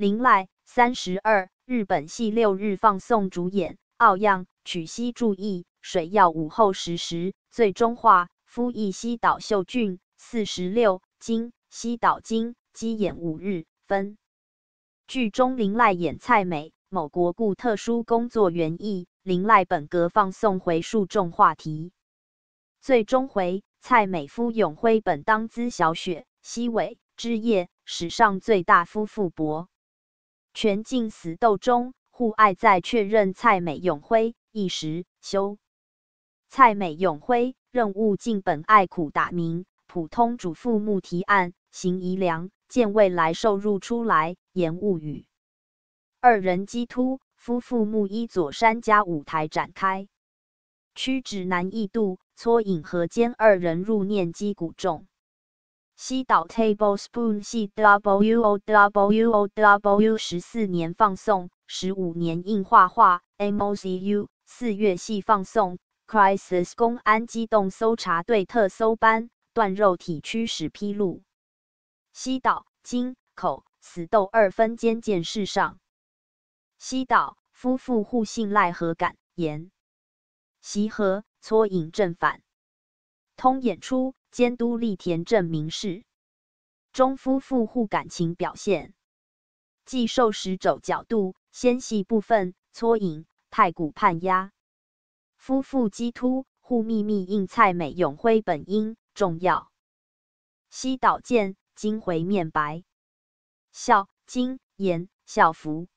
林濑三十二，日本系六日放送主演，奥样曲西注意水曜午后十时最终话夫一西岛秀俊四十六，金，西岛金，基演五日分剧中林濑演蔡美某国故特殊工作原意，林濑本格放送回数众话题最终回蔡美夫永辉本当资小雪西尾之夜史上最大夫妇博。全境死斗中，护爱在确认蔡美永辉一时休。蔡美永辉任务尽本爱苦打鸣，普通主妇慕提案行宜良见未来受入出来言物语。二人激突，夫妇木依佐山家舞台展开，屈指难易度搓影河间二人入念击鼓中。西岛 tablespoon 系 w o w o w 十四年放送，十五年硬画画 m o z u 四月系放送。crisis 公安机动搜查队特搜班断肉体驱使披露。西岛金口死斗二分间件事上，西岛夫妇互信赖何感言，习和撮影正反通演出。监督立田镇明氏中夫妇互感情表现，既受食肘角度纤细部分搓影太骨判压夫妇肌突互秘密应菜美永辉本英重要西岛见，金回面白笑金言笑福。